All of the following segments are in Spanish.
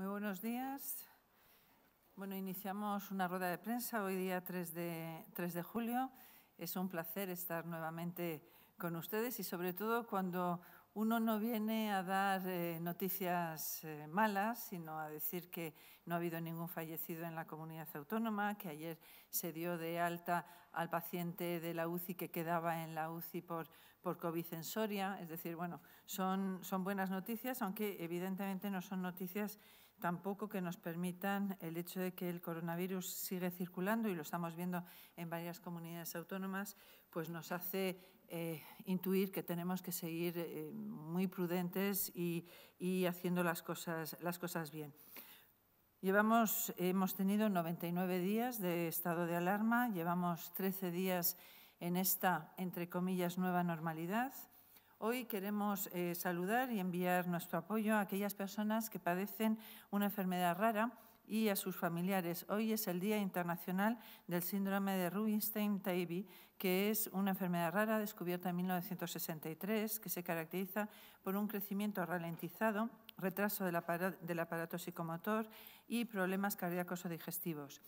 Muy buenos días. Bueno, iniciamos una rueda de prensa hoy día 3 de, de julio. Es un placer estar nuevamente con ustedes y sobre todo cuando uno no viene a dar eh, noticias eh, malas, sino a decir que no ha habido ningún fallecido en la comunidad autónoma, que ayer se dio de alta al paciente de la UCI que quedaba en la UCI por, COVID en Es decir, bueno, son, son buenas noticias, aunque evidentemente no son noticias tampoco que nos permitan el hecho de que el coronavirus sigue circulando y lo estamos viendo en varias comunidades autónomas, pues nos hace eh, intuir que tenemos que seguir eh, muy prudentes y, haciendo las cosas, las cosas bien. Llevamos, hemos tenido 99 días de estado de alarma, llevamos 13 días en esta, entre comillas, nueva normalidad. Hoy queremos eh, saludar y enviar nuestro apoyo a aquellas personas que padecen una enfermedad rara y a sus familiares. Hoy es el Día Internacional del Síndrome de Rubinstein-Taibi, que es una enfermedad rara descubierta en 1963 que se caracteriza por un crecimiento ralentizado, retraso del aparato psicomotor y problemas cardíacos o digestivos.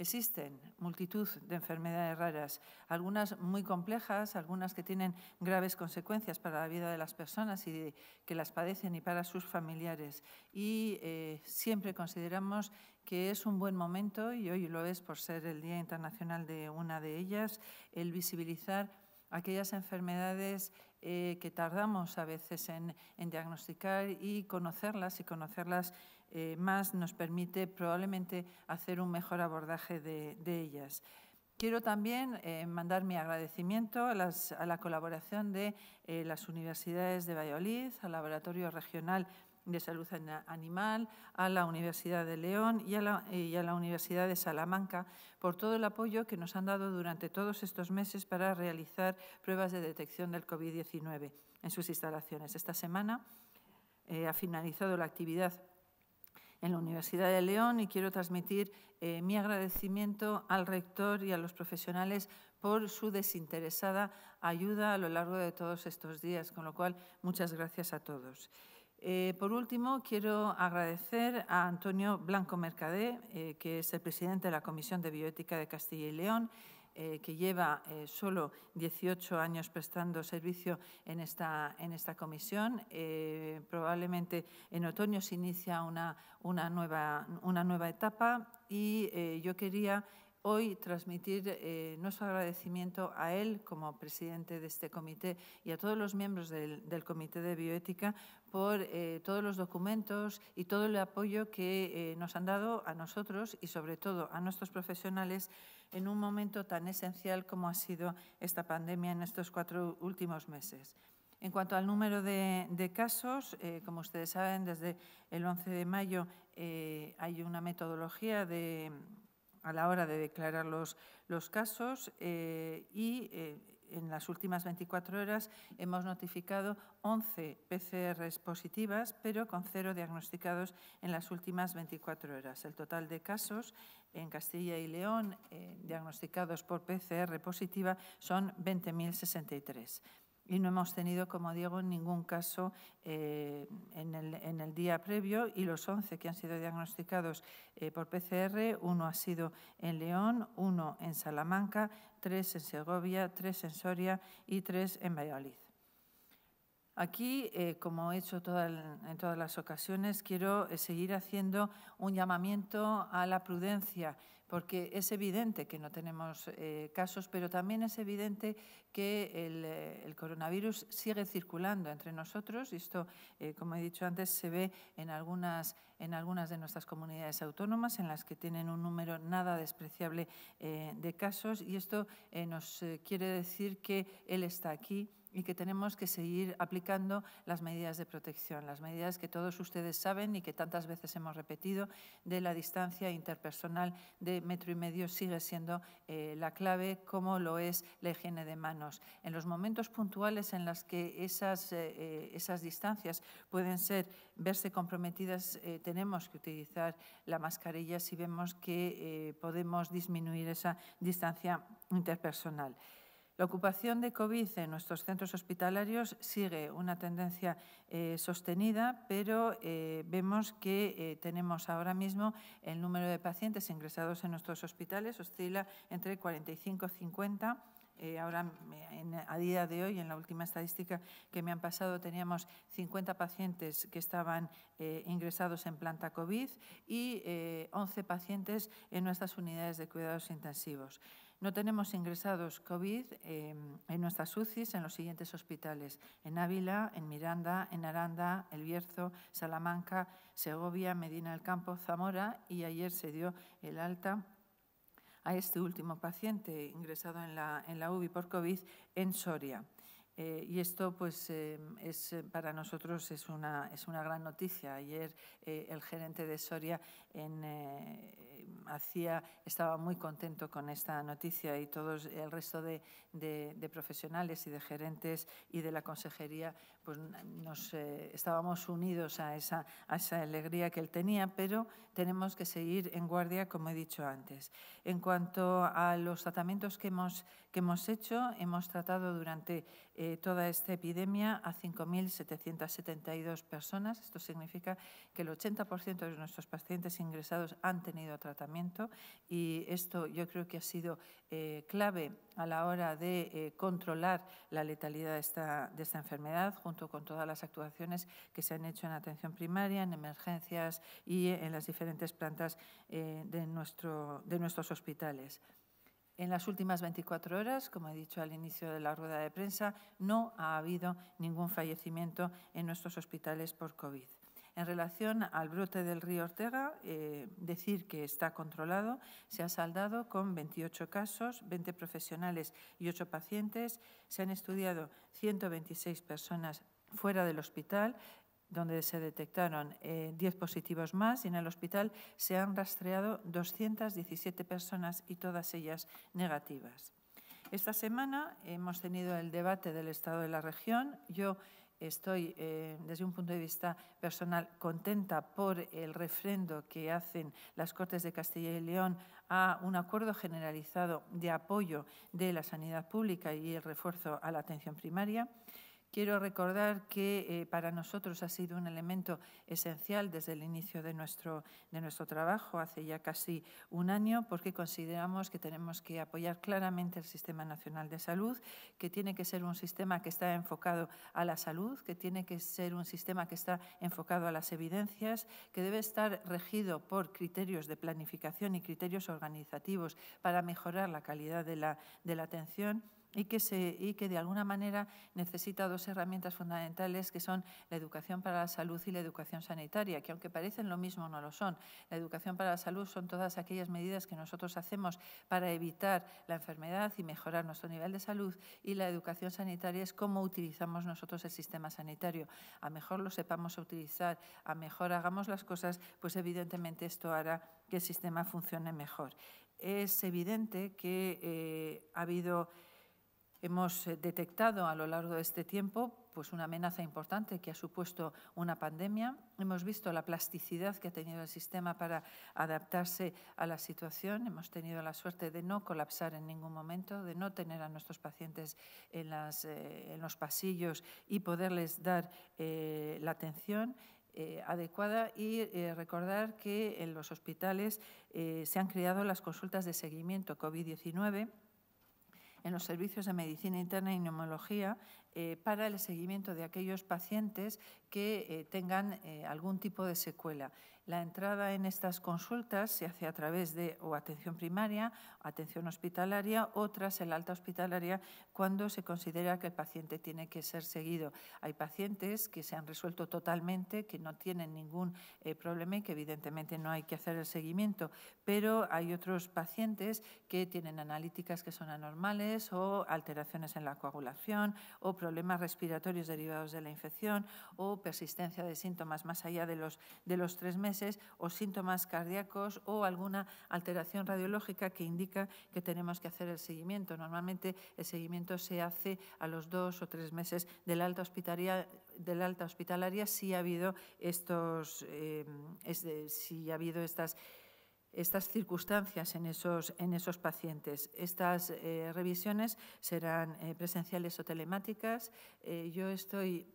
Existen multitud de enfermedades raras, algunas muy complejas, algunas que tienen graves consecuencias para la vida de las personas y que las padecen y para sus familiares. Y eh, siempre consideramos que es un buen momento, y hoy lo es por ser el Día Internacional de una de ellas, el visibilizar aquellas enfermedades eh, que tardamos a veces en, en diagnosticar y conocerlas y conocerlas eh, más nos permite probablemente hacer un mejor abordaje de, ellas. Quiero también eh, mandar mi agradecimiento a, la colaboración de eh, las universidades de Valladolid, al Laboratorio Regional de Salud Animal, a la Universidad de León y a la, Universidad de Salamanca por todo el apoyo que nos han dado durante todos estos meses para realizar pruebas de detección del COVID-19 en sus instalaciones. Esta semana ha finalizado la actividad en la Universidad de León y quiero transmitir eh, mi agradecimiento al rector y a los profesionales por su desinteresada ayuda a lo largo de todos estos días, con lo cual muchas gracias a todos. Eh, por último, quiero agradecer a Antonio Blanco Mercadé, eh, que es el presidente de la Comisión de Bioética de Castilla y León, eh, que lleva eh, solo 18 años prestando servicio en esta, en comisión. Eh, probablemente en otoño se inicia una, nueva, etapa y yo quería hoy transmitir nuestro agradecimiento a él como presidente de este comité y a todos los miembros del Comité de Bioética por eh, todos los documentos y todo el apoyo que eh, nos han dado a nosotros y sobre todo a nuestros profesionales en un momento tan esencial como ha sido esta pandemia en estos cuatro últimos meses. En cuanto al número de, casos, eh, como ustedes saben, desde el 11 de mayo hay una metodología a la hora de declarar los, los casos y en las últimas 24 horas hemos notificado 11 PCR positivas, pero con cero diagnosticados en las últimas 24 horas. El total de casos en Castilla y León eh, diagnosticados por PCR positiva son 20.063 y no hemos tenido, como digo, ningún caso eh, en, el, día previo y los 11 que han sido diagnosticados eh, por PCR, uno ha sido en León, uno en Salamanca, tres en Segovia, tres en Soria y tres en Valladolid. Aquí, eh, como he hecho en todas las ocasiones, quiero seguir haciendo un llamamiento a la prudencia porque es evidente que no tenemos eh, casos, pero también es evidente que eh, el, coronavirus sigue circulando entre nosotros. Y esto, eh, como he dicho antes, se ve en algunas, en algunas de nuestras comunidades autónomas, en las que tienen un número nada despreciable de casos. Y esto nos quiere decir que él está aquí y que tenemos que seguir aplicando las medidas de protección, las medidas que todos ustedes saben y que tantas veces hemos repetido de la distancia interpersonal de metro y medio sigue siendo eh, la clave, como lo es la higiene de manos. En los momentos puntuales en los que esas, eh, eh, esas distancias pueden ser, verse comprometidas, tenemos que utilizar la mascarilla si vemos que podemos disminuir esa distancia interpersonal. La ocupación de COVID en nuestros centros hospitalarios sigue una tendencia eh, sostenida, pero eh, vemos que eh, tenemos ahora mismo el número de pacientes ingresados en nuestros hospitales oscila entre 45 y 50 ahora, a día de hoy, en la última estadística que me han pasado, teníamos 50 pacientes que estaban ingresados en planta COVID y 11 pacientes en nuestras unidades de cuidados intensivos. No tenemos ingresados COVID em, en nuestras UCIs en los siguientes hospitales, en Ávila, en Miranda, en Aranda, El Bierzo, Salamanca, Segovia, Medina del Campo, Zamora y ayer se dio el alta a este último paciente ingresado en la, en la UBI por COVID en Soria. Eh, y esto, pues, em, es, eh, para nosotros es una, es una gran noticia. Ayer eh, el gerente de Soria en hacía, estaba muy contento con esta noticia y todos el resto de, de profesionales y de gerentes y de la consejería pues nos, estábamos unidos a esa, a esa alegría que él tenía, pero tenemos que seguir en guardia, como he dicho antes. En cuanto a los tratamientos que hemos, que hemos hecho, hemos tratado durante eh, toda esta epidemia a 5.772 personas. Esto significa que el 80% de nuestros pacientes ingresados han tenido tratamiento y esto yo creo que ha sido eh, clave a la hora de eh, controlar la letalidad de esta, enfermedad, junto con todas las actuaciones que se han hecho en atención primaria, en emergencias y en las diferentes plantas eh, de, de nuestros hospitales. En las últimas 24 horas, como he dicho al inicio de la rueda de prensa, no ha habido ningún fallecimiento en nuestros hospitales por COVID. En relación al brote del río Ortega, eh, decir que está controlado, se ha saldado con 28 casos, 20 profesionales y 8 pacientes. Se han estudiado 126 personas fuera del hospital donde se detectaron 10 eh, positivos más y en el hospital se han rastreado 217 personas y todas ellas negativas. Esta semana hemos tenido el debate del estado de la región. Yo estoy eh, desde un punto de vista personal contenta por el refrendo que hacen las Cortes de Castilla y León a un acuerdo generalizado de apoyo de la sanidad pública y el refuerzo a la atención primaria. Quiero recordar que eh, para nosotros ha sido un elemento esencial desde el inicio de nuestro, de nuestro trabajo, hace ya casi un año, porque consideramos que tenemos que apoyar claramente el Sistema Nacional de Salud, que tiene que ser un sistema que está enfocado a la salud, que tiene que ser un sistema que está enfocado a las evidencias, que debe estar regido por criterios de planificación y criterios organizativos para mejorar la calidad de la, de la atención y que, se, y que de alguna manera necesita dos herramientas fundamentales que son la educación para la salud y la educación sanitaria, que aunque parecen lo mismo, no lo son. La educación para la salud son todas aquellas medidas que nosotros hacemos para evitar la enfermedad y mejorar nuestro nivel de salud y la educación sanitaria es cómo utilizamos nosotros el sistema sanitario. A mejor lo sepamos utilizar, a mejor hagamos las cosas, pues evidentemente esto hará que el sistema funcione mejor. Es evidente que eh, ha habido Hemos eh, detectado a lo largo de este tiempo pues una amenaza importante que ha supuesto una pandemia. Hemos visto la plasticidad que ha tenido el sistema para adaptarse a la situación. Hemos tenido la suerte de no colapsar en ningún momento, de no tener a nuestros pacientes en, eh, los pasillos y poderles dar eh, la atención. adecuada y recordar que en los hospitales se han creado las consultas de seguimiento COVID-19 en los servicios de medicina interna y neumología eh, para el seguimiento de aquellos pacientes que eh, tengan eh, algún tipo de secuela. La entrada en estas consultas se hace a través de atención primaria, atención hospitalaria otras tras el alta hospitalaria cuando se considera que el paciente tiene que ser seguido. Hay pacientes que se han resuelto totalmente, que no tienen ningún eh, problema y que evidentemente no hay que hacer el seguimiento, pero hay otros pacientes que tienen analíticas que son anormales o alteraciones en la coagulación o problemas respiratorios derivados de la infección o persistencia de síntomas más allá de los, de los tres meses o síntomas cardíacos o alguna alteración radiológica que indica que tenemos que hacer el seguimiento. Normalmente el seguimiento se hace a los dos o tres meses de la alta hospitalaria, de alta hospitalaria si ha habido estos, eh, si ha habido estas estas circunstancias en esos, en esos pacientes. Estas eh, revisiones serán eh, presenciales o telemáticas. yo estoy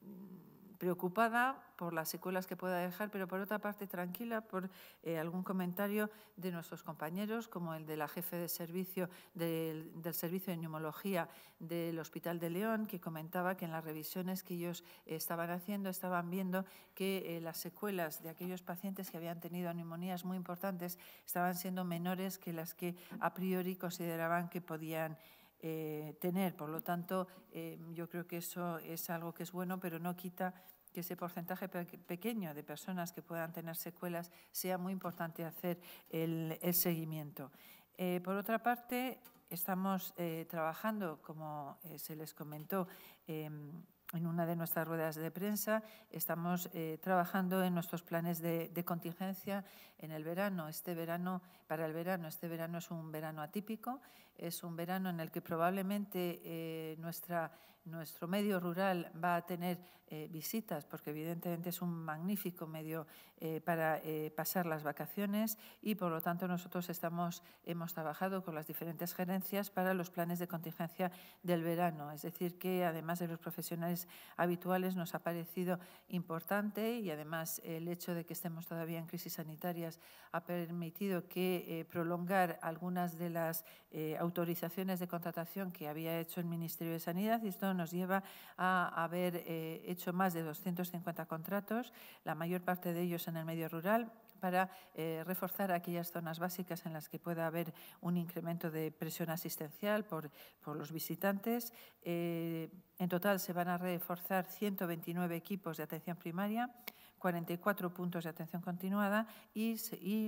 Mm, preocupada por las secuelas que pueda dejar, pero por otra parte tranquila por eh, algún comentario de nuestros compañeros, como el de la jefe de servicio del, Servicio de Neumología del Hospital de León, que comentaba que en las revisiones que ellos estaban haciendo estaban viendo que eh, las secuelas de aquellos pacientes que habían tenido neumonías muy importantes estaban siendo menores que las que a priori consideraban que podían eh, tener. Por lo tanto, eh, yo creo que eso es algo que es bueno, pero no quita que ese porcentaje pequeño de personas que puedan tener secuelas sea muy importante hacer el, seguimiento. Eh, por otra parte, estamos trabajando, como se les comentó, em, en una de nuestras ruedas de prensa, estamos trabajando en nuestros planes de, de, contingencia en el verano. Este verano, para el verano, este verano es un verano atípico es un verano en el que probablemente eh, nuestra, nuestro medio rural va a tener eh, visitas, porque evidentemente es un magnífico medio eh, para pasar las vacaciones y, por lo tanto, nosotros estamos, hemos trabajado con las diferentes gerencias para los planes de contingencia del verano. Es decir, que además de los profesionales habituales nos ha parecido importante y además el hecho de que estemos todavía en crisis sanitarias ha permitido que prolongar algunas de las autorizaciones de contratación que había hecho el Ministerio de Sanidad y esto nos lleva a haber eh, hecho más de 250 contratos, la mayor parte de ellos en el medio rural, para eh, reforzar aquellas zonas básicas en las que pueda haber un incremento de presión asistencial por, los visitantes. Eh, en total se van a reforzar 129 equipos de atención primaria 44 puntos de atención continuada y,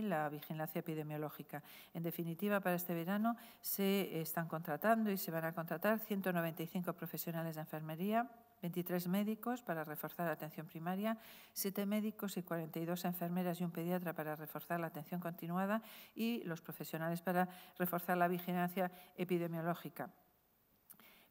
la vigilancia epidemiológica. En definitiva, para este verano se están contratando y se van a contratar 195 profesionales de enfermería. 23 médicos para reforzar la atención primaria, 7 médicos y 42 enfermeras y un pediatra para reforzar la atención continuada y los profesionales para reforzar la vigilancia epidemiológica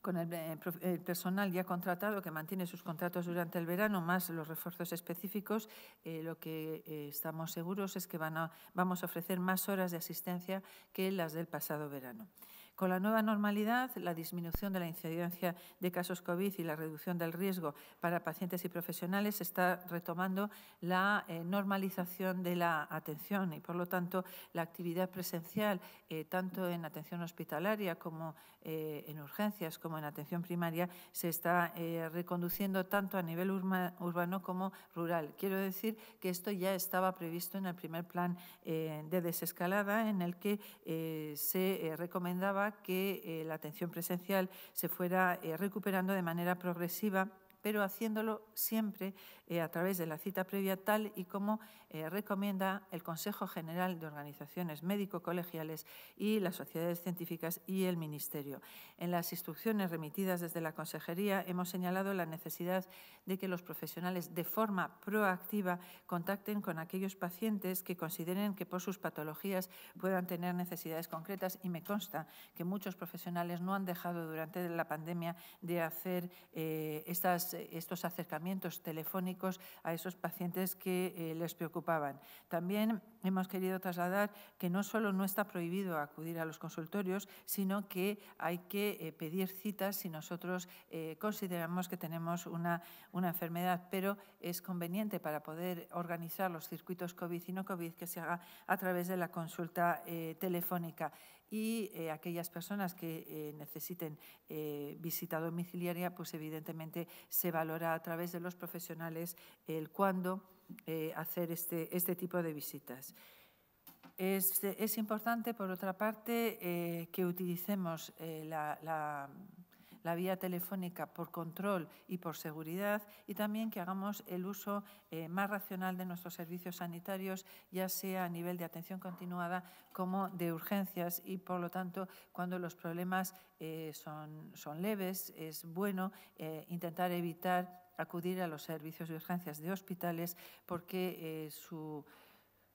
con eh, el, personal ya contratado que mantiene sus contratos durante el verano, más los refuerzos específicos, eh, lo que eh, estamos seguros es que van vamos a ofrecer más horas de asistencia que las del pasado verano. Con la nueva normalidad, la disminución de la incidencia de casos COVID y la reducción del riesgo para pacientes y profesionales se está retomando la eh, normalización de la atención y, por lo tanto, la actividad presencial, eh, tanto en atención hospitalaria como eh, en urgencias, como en atención primaria, se está reconduciendo tanto a nivel urbano como rural. Quiero decir que esto ya estaba previsto en el primer plan de desescalada, en el que se recomendaba que eh, la atención presencial se fuera eh, recuperando de manera progresiva pero haciéndolo siempre eh, a través de la cita previa tal y como eh, recomienda el Consejo General de Organizaciones Médico-Colegiales y las sociedades científicas y el Ministerio. En las instrucciones remitidas desde la Consejería hemos señalado la necesidad de que los profesionales de forma proactiva contacten con aquellos pacientes que consideren que por sus patologías puedan tener necesidades concretas y me consta que muchos profesionales no han dejado durante la pandemia de hacer eh, estas eh, estos acercamientos telefónicos a esos pacientes que eh, les preocupaban. También hemos querido trasladar que no solo no está prohibido acudir a los consultorios, sino que hay que eh, pedir citas si nosotros consideramos que tenemos una, una enfermedad, pero es conveniente para poder organizar los circuitos COVID y no COVID que se haga a través de la consulta telefónica y eh, aquellas personas que eh, necesiten eh, visita domiciliaria, pues evidentemente se valora a través de los profesionales el cuándo hacer este, este tipo de visitas. Es, importante, por otra parte, que utilicemos la la vía telefónica por control y por seguridad y también que hagamos el uso eh, más racional de nuestros servicios sanitarios, ya sea a nivel de atención continuada como de urgencias y, por lo tanto, cuando los problemas eh, son, son leves, es bueno eh, intentar evitar acudir a los servicios de urgencias de hospitales porque su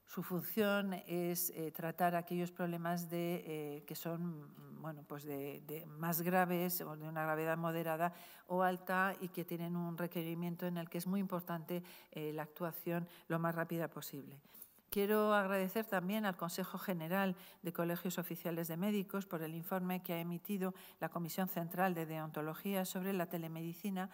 su función es eh, tratar aquellos problemas eh, que son bueno, pues de, más graves o de una gravedad moderada o alta y que tienen un requerimiento en el que es muy importante eh, la actuación lo más rápida posible. Quiero agradecer también al Consejo General de Colegios Oficiales de Médicos por el informe que ha emitido la Comisión Central de Deontología sobre la telemedicina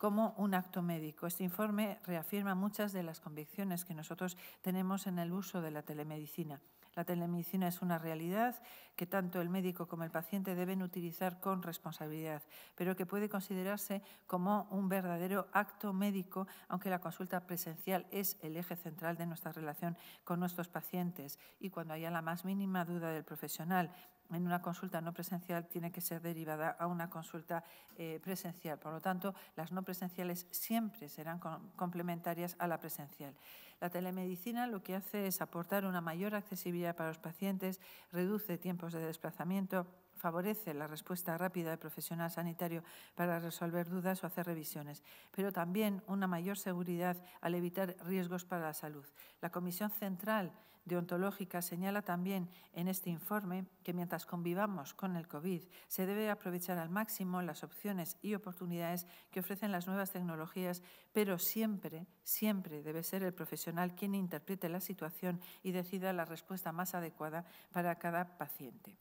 como un acto médico. Este informe reafirma muchas de las convicciones que nosotros tenemos en el uso de la telemedicina. La telemedicina es una realidad que tanto el médico como el paciente deben utilizar con responsabilidad, pero que puede considerarse como un verdadero acto médico, aunque la consulta presencial es el eje central de nuestra relación con nuestros pacientes y cuando haya la más mínima duda del profesional en una consulta no presencial tiene que ser derivada a una consulta eh, presencial. Por lo tanto, las no presenciales siempre serán complementarias a la presencial. La telemedicina lo que hace es aportar una mayor accesibilidad para los pacientes, reduce tiempos de desplazamiento, favorece la respuesta rápida del profesional sanitario para resolver dudas o hacer revisiones, pero también una mayor seguridad al evitar riesgos para la salud. La Comisión Central deontológica señala también en este informe que mientras convivamos con el COVID, se debe aprovechar al máximo las opciones y oportunidades que ofrecen las nuevas tecnologías, pero siempre, siempre debe ser el profesional quien interprete la situación y decida la respuesta más adecuada para cada paciente.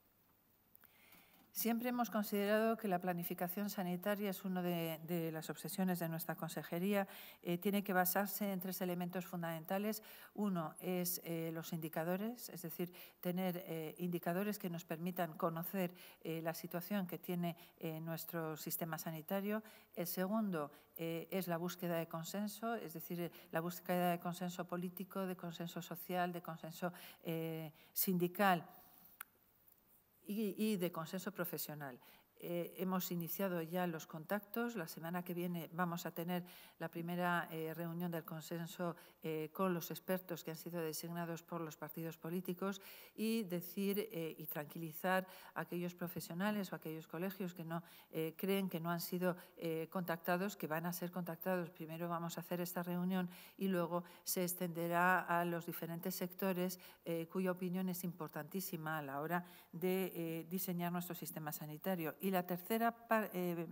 Siempre hemos considerado que la planificación sanitaria es una de, las obsesiones de nuestra consejería. Eh, tiene que basarse en tres elementos fundamentales. Uno es eh, los indicadores, es decir, tener eh, indicadores que nos permitan conocer la situación que tiene nuestro sistema sanitario. El segundo es la búsqueda de consenso, es decir, la búsqueda de consenso político, de consenso social, de consenso sindical y, de consenso profesional. Eh, hemos iniciado ya los contactos. La semana que viene vamos a tener la primera eh, reunión del consenso eh, con los expertos que han sido designados por los partidos políticos y decir y tranquilizar a aquellos profesionales o aquellos colegios que no creen que no han sido contactados, que van a ser contactados. Primero vamos a hacer esta reunión y luego se extenderá a los diferentes sectores cuya opinión es importantísima a la hora de diseñar nuestro sistema sanitario. Y la tercera eh,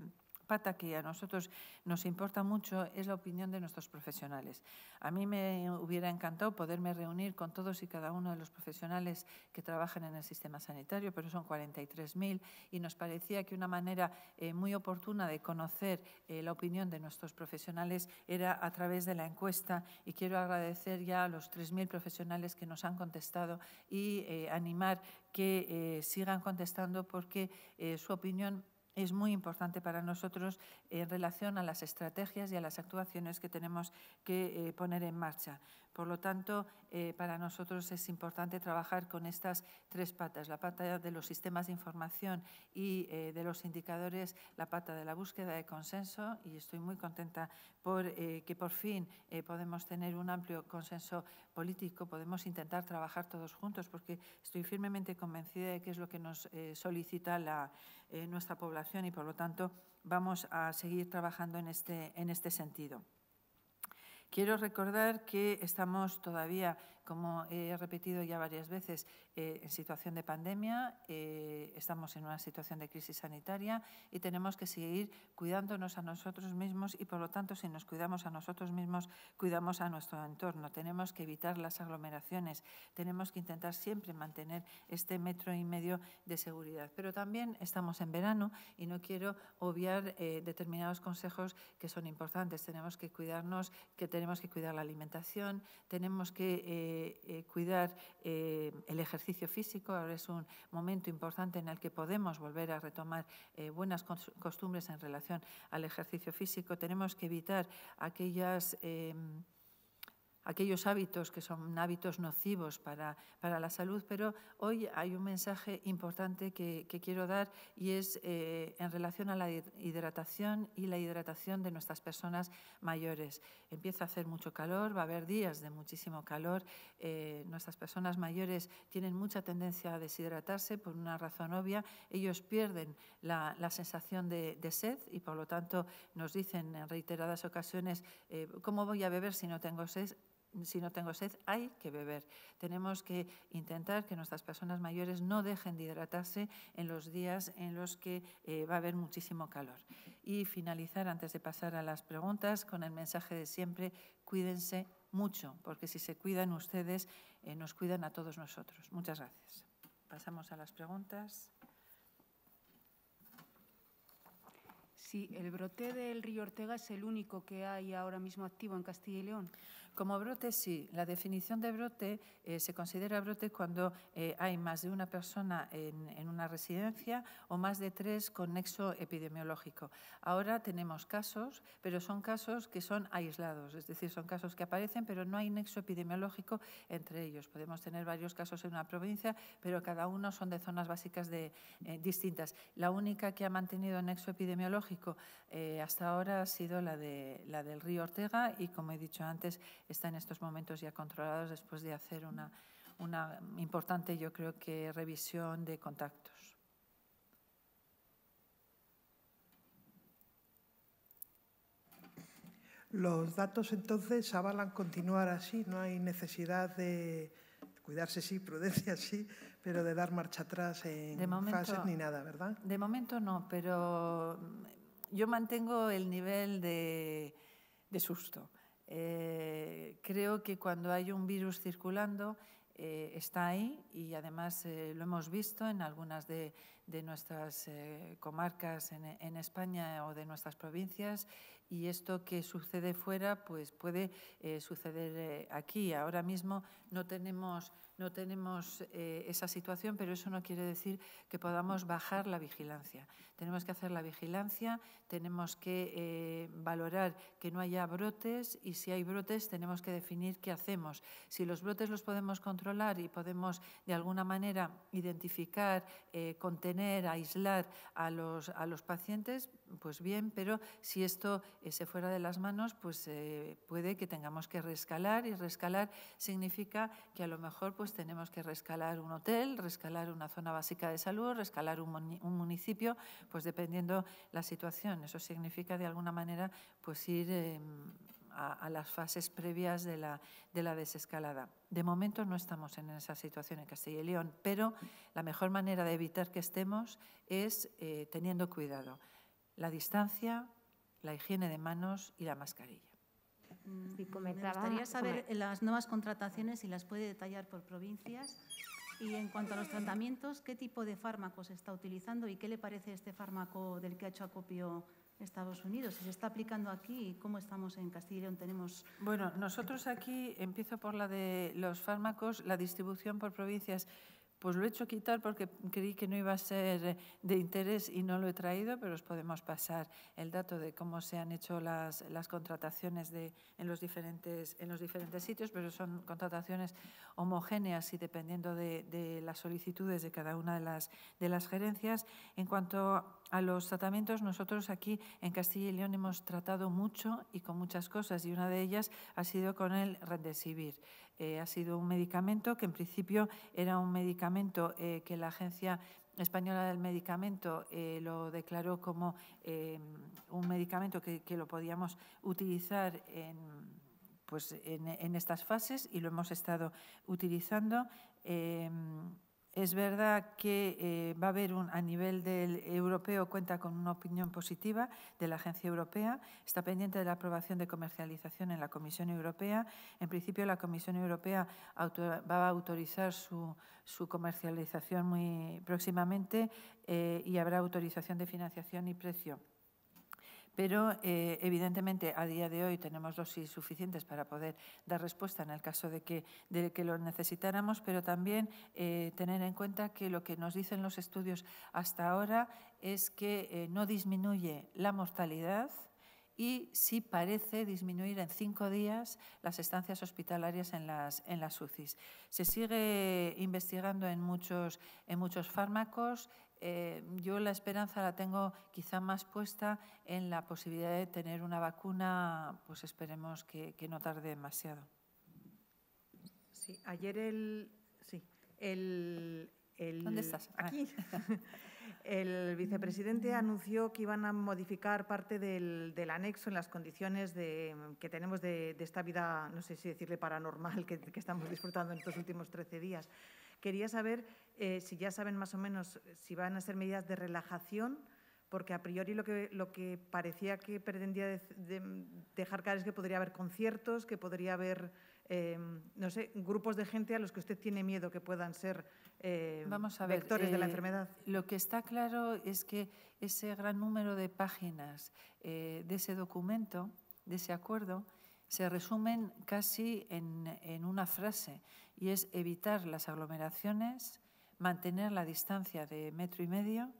pata que a nosotros nos importa mucho es la opinión de nuestros profesionales. A mí me hubiera encantado poderme reunir con todos y cada uno de los profesionales que trabajan en el sistema sanitario, pero son 43.000 y nos parecía que una manera eh, muy oportuna de conocer eh, la opinión de nuestros profesionales era a través de la encuesta y quiero agradecer ya a los 3.000 profesionales que nos han contestado y eh, animar que sigan contestando porque su opinión es muy importante para nosotros en relación a las estrategias y a las actuaciones que tenemos que eh, poner en marcha. Por lo tanto, eh, para nosotros es importante trabajar con estas tres patas, la pata de los sistemas de información y eh, de los indicadores, la pata de la búsqueda de consenso y estoy muy contenta por eh, que por fin podemos tener un amplio consenso político, podemos intentar trabajar todos juntos porque estoy firmemente convencida de que es lo que nos solicita nuestra población y por lo tanto vamos a seguir trabajando en este, este sentido. Quiero recordar que estamos todavía como he repetido ya varias veces, eh, en situación de pandemia eh, estamos en una situación de crisis sanitaria y tenemos que seguir cuidándonos a nosotros mismos y, por lo tanto, si nos cuidamos a nosotros mismos, cuidamos a nuestro entorno. Tenemos que evitar las aglomeraciones, tenemos que intentar siempre mantener este metro y medio de seguridad. Pero también estamos en verano y no quiero obviar eh, determinados consejos que son importantes. Tenemos que cuidarnos, que tenemos que cuidar la alimentación, tenemos que eh, eh, cuidar eh, el ejercicio físico. Ahora es un momento importante en el que podemos volver a retomar buenas costumbres en relación al ejercicio físico. Tenemos que evitar aquellas... Em, aquellos hábitos que son hábitos nocivos para, la salud, pero hoy hay un mensaje importante que, quiero dar y es eh, en relación a la hidratación y la hidratación de nuestras personas mayores. Empieza a hacer mucho calor, va a haber días de muchísimo calor, eh, nuestras personas mayores tienen mucha tendencia a deshidratarse por una razón obvia, ellos pierden la, sensación de, sed y por lo tanto nos dicen en reiteradas ocasiones, eh, ¿cómo voy a beber si no tengo sed? si no tengo sed, hay que beber. Tenemos que intentar que nuestras personas mayores no dejen de hidratarse en los días en los que eh, va a haber muchísimo calor. Y finalizar, antes de pasar a las preguntas, con el mensaje de siempre, cuídense mucho, porque si se cuidan ustedes, eh, nos cuidan a todos nosotros. Muchas gracias. Pasamos a las preguntas. Sí, el brote del río Ortega es el único que hay ahora mismo activo en Castilla y León. Como brote, sí. La definición de brote eh, se considera brote cuando eh, hay más de una persona en, una residencia o más de tres con nexo epidemiológico. Ahora tenemos casos, pero son casos que son aislados, es decir, son casos que aparecen, pero no hay nexo epidemiológico entre ellos. Podemos tener varios casos en una provincia, pero cada uno son de zonas básicas eh, distintas. La única que ha mantenido nexo epidemiológico hasta ahora ha sido la, de, la del río Ortega y, como he dicho antes, está en estos momentos ya controlados después de hacer una, importante, yo creo que, revisión de contactos. Los datos entonces avalan continuar así, no hay necesidad de cuidarse sí, prudencia sí, pero de dar marcha atrás en fases ni nada, ¿verdad? De momento no, pero yo mantengo el nivel de susto. Eh, creo que cuando hay un virus circulando eh, está ahí y además eh, lo hemos visto en algunas de, nuestras comarcas en, en, España o de nuestras provincias y esto que sucede fuera pues puede suceder aquí. Ahora mismo no tenemos no tenemos eh, esa situación, pero eso no quiere decir que podamos bajar la vigilancia. Tenemos que hacer la vigilancia, tenemos que eh, valorar que no haya brotes y si hay brotes tenemos que definir qué hacemos. Si los brotes los podemos controlar y podemos de alguna manera identificar, eh, contener, aislar a los, a los pacientes, pues bien, pero si esto se fuera de las manos, pues puede que tengamos que rescalar y rescalar significa que a lo mejor pues, pues tenemos que rescalar un hotel, rescalar una zona básica de salud, rescalar un, municipio, pues dependiendo la situación. Eso significa, de alguna manera, pues ir em, a, las fases previas de la, desescalada. De momento no estamos en esa situación en Castilla y León, pero la mejor manera de evitar que estemos es eh, teniendo cuidado. La distancia, la higiene de manos y la mascarilla. Mm, me gustaría saber las nuevas contrataciones, y las puede detallar por provincias. Y en cuanto a los tratamientos, ¿qué tipo de fármacos está utilizando y qué le parece este fármaco del que ha hecho acopio Estados Unidos? ¿Se está aplicando aquí? y ¿Cómo estamos en Castilla y León? Tenemos... Bueno, nosotros aquí, empiezo por la de los fármacos, la distribución por provincias. Pues lo he hecho quitar porque creí que no iba a ser eh, de interés y no lo he traído, pero os podemos pasar el dato de cómo se han hecho las, las contrataciones de, en, los diferentes, en los diferentes sitios, pero son contrataciones homogéneas y dependiendo de, las solicitudes de cada una de las, de las gerencias. En cuanto a los tratamientos, nosotros aquí en Castilla y León hemos tratado mucho y con muchas cosas, y una de ellas ha sido con el Rendesivir. Eh, ha sido un medicamento que en principio era un medicamento eh, que la Agencia Española del Medicamento eh, lo declaró como un medicamento que, lo podíamos utilizar en, pues, en, estas fases y lo hemos estado utilizando. Es verdad que eh, va a haber un, a nivel del europeo cuenta con una opinión positiva de la Agencia Europea, está pendiente de la aprobación de comercialización en la Comisión Europea. En principio la Comisión Europea va a autorizar su, comercialización muy próximamente eh, y habrá autorización de financiación y precio. Pero, eh, evidentemente, a día de hoy tenemos dosis suficientes para poder dar respuesta en el caso de que, de que lo necesitáramos, pero también eh, tener en cuenta que lo que nos dicen los estudios hasta ahora es que eh, no disminuye la mortalidad, y sí parece disminuir en cinco días las estancias hospitalarias en las, en las UCIs. Se sigue investigando en muchos, en muchos fármacos, eh, yo la esperanza la tengo quizá más puesta en la posibilidad de tener una vacuna, pues esperemos que, no tarde demasiado. Sí, ayer el. Sí, el. el ¿Dónde estás? Ah. Aquí. el vicepresidente anunció que iban a modificar parte del, anexo en las condiciones que tenemos de, esta vida, no sé si decirle paranormal, que, que estamos disfrutando en estos últimos 13 días. Quería saber eh, si ya saben más o menos eh, si van a ser medidas de relajación, porque a priori lo que, lo que parecía que pretendía dejar claro es que podría haber conciertos, que podría haber, eh, no sé, grupos de gente a los que usted tiene miedo que puedan ser vectores de la enfermedad. Lo que está claro es que ese gran número de páginas de ese documento, de ese acuerdo, se resumen casi en una frase y es evitar las aglomeraciones, mantener la distancia de metro y medio.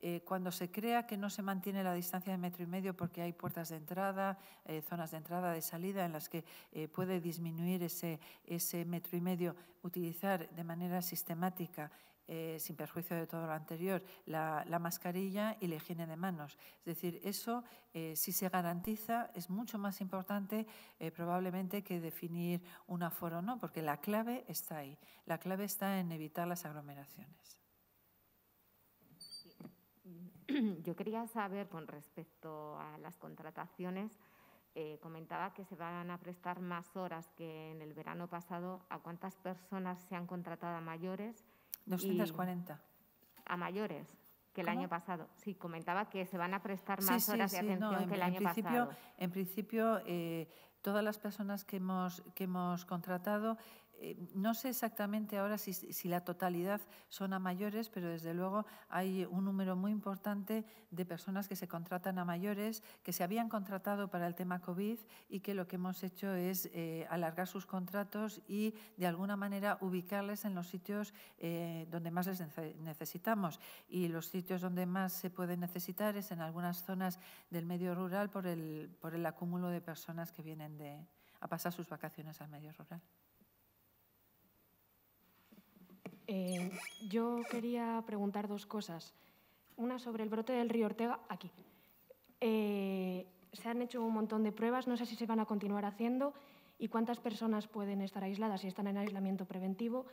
Eh, cuando se crea que no se mantiene la distancia de metro y medio porque hay puertas de entrada, eh, zonas de entrada, de salida, en las que eh, puede disminuir ese, ese metro y medio, utilizar de manera sistemática eh, sin perjuicio de todo lo anterior, la, mascarilla y la higiene de manos. Es decir, eso, eh, si se garantiza, es mucho más importante eh, probablemente que definir un aforo no, porque la clave está ahí. La clave está en evitar las aglomeraciones. Yo quería saber con respecto a las contrataciones. comentaba que se van a prestar más horas que en el verano pasado. ¿A cuántas personas se han contratado mayores? 240. A mayores que el año pasado. Sí, comentaba que se van a prestar más horas de atención que el año en pasado. En principio, eh, todas las personas que hemos, que hemos contratado eh, no sé exactamente ahora si, la totalidad son a mayores, pero desde luego hay un número muy importante de personas que se contratan a mayores, que se habían contratado para el tema COVID y que lo que hemos hecho es eh, alargar sus contratos y de alguna manera ubicarles en los sitios eh, donde más les necesitamos. Y los sitios donde más se pueden necesitar es en algunas zonas del medio rural por el, por el acúmulo de personas que vienen de, a pasar sus vacaciones al medio rural. Eh, yo quería preguntar dos cosas. Una sobre el brote del río Ortega, aquí. Eh, se han hecho un montón de pruebas, no sé si se van a continuar haciendo y cuántas personas pueden estar aisladas si están en aislamiento preventivo.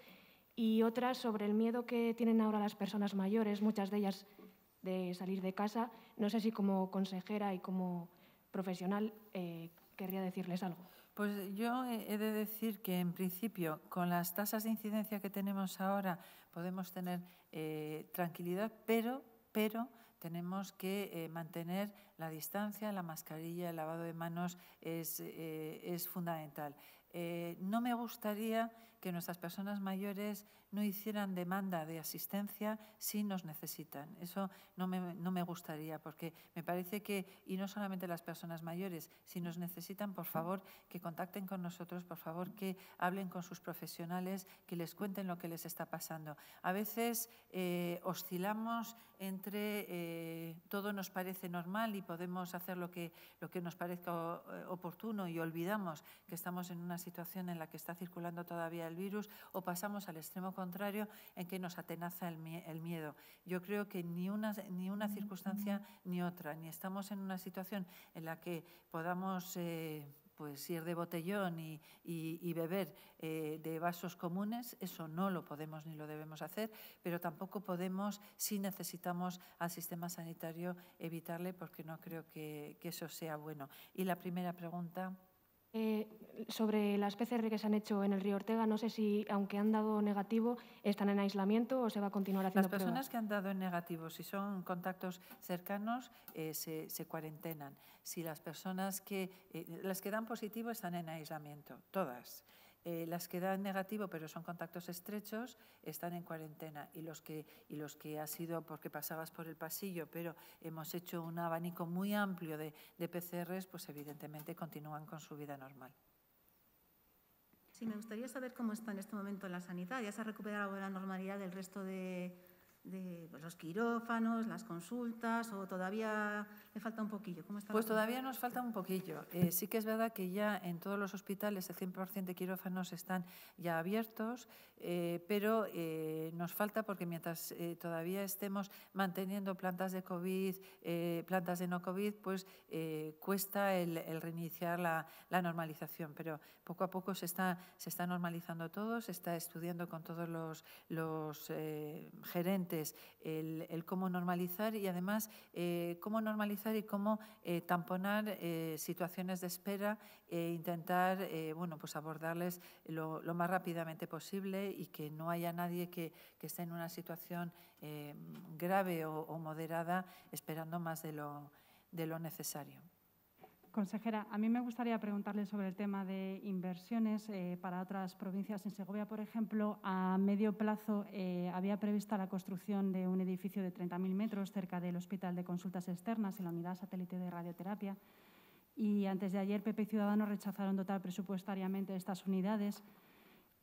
Y otra sobre el miedo que tienen ahora las personas mayores, muchas de ellas de salir de casa. No sé si como consejera y como profesional eh, querría decirles algo. Pues yo he de decir que, en principio, con las tasas de incidencia que tenemos ahora, podemos tener eh, tranquilidad, pero, pero tenemos que eh, mantener la distancia, la mascarilla, el lavado de manos es, eh, es fundamental. no me gustaría que nuestras personas mayores no hicieran demanda de asistencia si nos necesitan. Eso no me, gustaría, porque me parece que, y no solamente las personas mayores, si nos necesitan, por favor, que contacten con nosotros, por favor, que hablen con sus profesionales, que les cuenten lo que les está pasando. A veces eh, oscilamos entre eh, todo nos parece normal y podemos hacer lo que, lo que nos parezca eh, oportuno y olvidamos que estamos en una situación en la que está circulando todavía el virus o pasamos al extremo contrario en que nos atenaza el, miedo. Yo creo que ni una, ni una circunstancia ni otra, ni estamos en una situación en la que podamos... Eh, pues ir de botellón y, y, beber eh, de vasos comunes, eso no lo podemos ni lo debemos hacer, pero tampoco podemos, si necesitamos al sistema sanitario, evitarle porque no creo que, que eso sea bueno. Y la primera pregunta. Eh, sobre las PCR que se han hecho en el río Ortega, no sé si, aunque han dado negativo, están en aislamiento o se va a continuar haciendo Las personas que han dado en negativo, si son contactos cercanos, eh, se, cuarentenan. Si las personas que, eh, las que dan positivo están en aislamiento, todas. Eh, las que dan negativo, pero son contactos estrechos, están en cuarentena. Y los que, y los que ha sido porque pasabas por el pasillo, pero hemos hecho un abanico muy amplio de, de PCRs, pues evidentemente continúan con su vida normal. Sí, me gustaría saber cómo está en este momento la sanidad. ¿Ya se ha recuperado la normalidad del resto de, de los quirófanos, las consultas o todavía le falta un poquillo? ¿Cómo pues todavía nos falta un poquillo. Eh, sí que es verdad que ya en todos los hospitales el 100% de quirófanos están ya abiertos, eh, pero eh, nos falta porque mientras todavía estemos manteniendo plantas de COVID, plantas de no COVID, pues cuesta el, reiniciar la, normalización, pero poco a poco se está, se está normalizando todo, se está estudiando con todos los, los gerentes el, cómo normalizar y además eh, cómo normalizar y cómo eh, tamponar eh, situaciones de espera e intentar bueno, pues abordarles lo, más rápidamente posible y que no haya nadie que, esté en una situación grave o, moderada esperando más de lo necesario. Consejera, a mí me gustaría preguntarle sobre el tema de inversiones eh, para otras provincias. En Segovia, por ejemplo, a medio plazo eh, había prevista la construcción de un edificio de 30.000 metros cerca del Hospital de Consultas Externas y la Unidad Satélite de Radioterapia. Y antes de ayer, PP y Ciudadanos rechazaron dotar presupuestariamente estas unidades.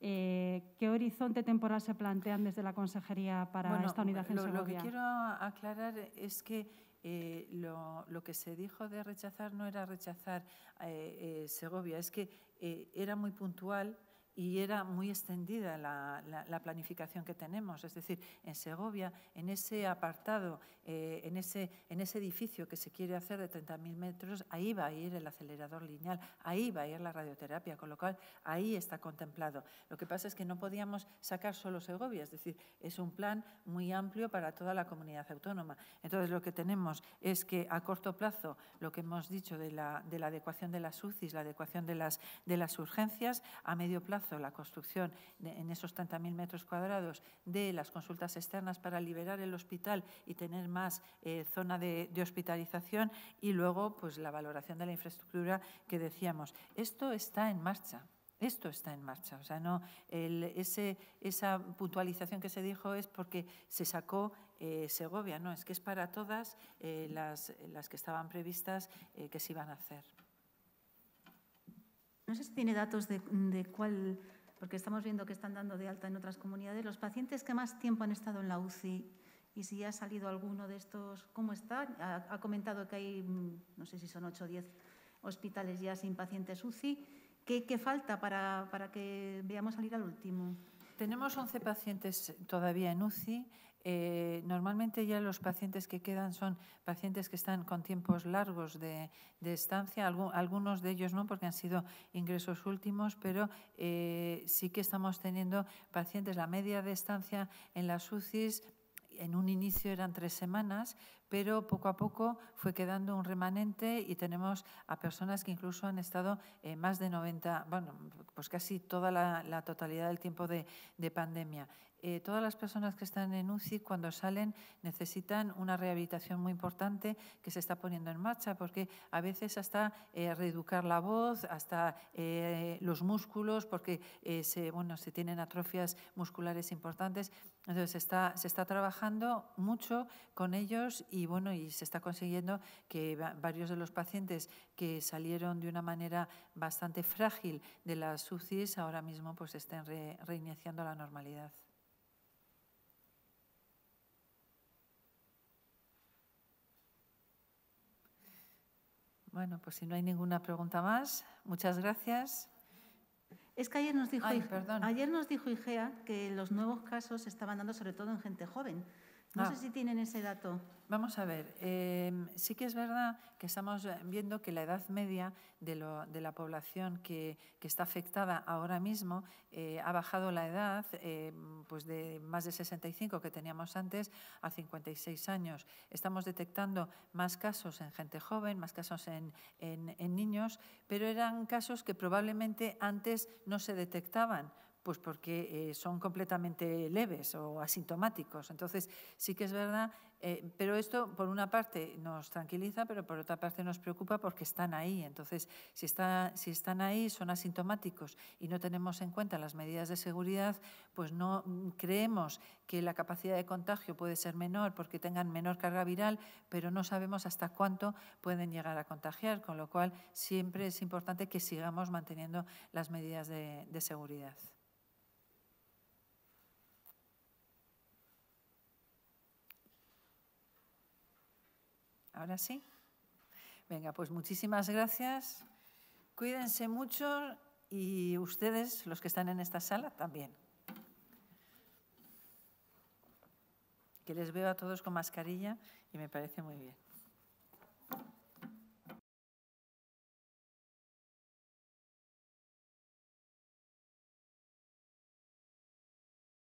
Eh, ¿Qué horizonte temporal se plantean desde la Consejería para esta unidad en Segovia? Lo que quiero aclarar es que eh, lo, lo, que se dijo de rechazar no era rechazar eh, eh Segovia, es que eh, era muy puntual y era muy extendida la, planificación que tenemos. Es decir, en Segovia, en ese apartado, eh, en, ese, en ese edificio que se quiere hacer de 30.000 metros, ahí va a ir el acelerador lineal, ahí va a ir la radioterapia, con lo cual ahí está contemplado. Lo que pasa es que no podíamos sacar solo Segovia, es decir, es un plan muy amplio para toda la comunidad autónoma. Entonces, lo que tenemos es que a corto plazo, lo que hemos dicho de la, adecuación de las UCIs, la adecuación de las, de las urgencias, a medio plazo, la construcción en esos 30.000 metros cuadrados de las consultas externas para liberar el hospital y tener más eh, zona de, hospitalización y luego pues, la valoración de la infraestructura que decíamos. Esto está en marcha. Esto está en marcha, o sea, no esa puntualización que se dijo es porque se sacó eh, Segovia, no, es que es para todas eh, las, las, que estaban previstas que se iban a hacer. No sé si tiene datos de, cuál, porque estamos viendo que están dando de alta en otras comunidades, los pacientes que más tiempo han estado en la UCI y si ha salido alguno de estos, ¿cómo está? Ha, comentado que hay, no sé si son 8 o 10 hospitales ya sin pacientes UCI. ¿Qué, falta para que veamos salir al último? Tenemos 11 pacientes todavía en UCI. Eh, normalmente ya los pacientes que quedan son pacientes que están con tiempos largos de, estancia, algunos de ellos no porque han sido ingresos últimos, pero eh, sí que estamos teniendo pacientes, la media de estancia en las UCIs en un inicio eran tres semanas, pero poco a poco fue quedando un remanente y tenemos a personas que incluso han estado eh, más de 90, bueno, pues casi toda la, totalidad del tiempo de, pandemia. Eh, todas las personas que están en UCI cuando salen necesitan una rehabilitación muy importante que se está poniendo en marcha porque a veces hasta eh, reeducar la voz, hasta los músculos porque se, bueno, se tienen atrofias musculares importantes. Entonces se está, se está trabajando mucho con ellos y y bueno, y se está consiguiendo que varios de los pacientes que salieron de una manera bastante frágil de las UCIs ahora mismo pues estén reiniciando la normalidad. Bueno, pues si no hay ninguna pregunta más, muchas gracias. Es que ayer nos dijo, ayer nos dijo IGEA que los nuevos casos estaban dando sobre todo en gente joven. No ah. sé si tienen ese dato. Vamos a ver, em, sí que es verdad que estamos viendo que la edad media de, la población que, está afectada ahora mismo eh, ha bajado la edad em, pues de más de 65 que teníamos antes a 56 años. Estamos detectando más casos en gente joven, más casos en niños, pero eran casos que probablemente antes no se detectaban pues porque eh, son completamente leves o asintomáticos. Entonces, sí que es verdad, eh, pero esto por una parte nos tranquiliza, pero por otra parte nos preocupa porque están ahí. Entonces, si, están ahí, son asintomáticos y no tenemos en cuenta las medidas de seguridad, pues no mm, creemos que la capacidad de contagio puede ser menor porque tengan menor carga viral, pero no sabemos hasta cuánto pueden llegar a contagiar, con lo cual siempre es importante que sigamos manteniendo las medidas de seguridad. Ahora sí. Venga, pues muchísimas gracias. Cuídense mucho y ustedes, los que están en esta sala, también. Que les veo a todos con mascarilla y me parece muy bien.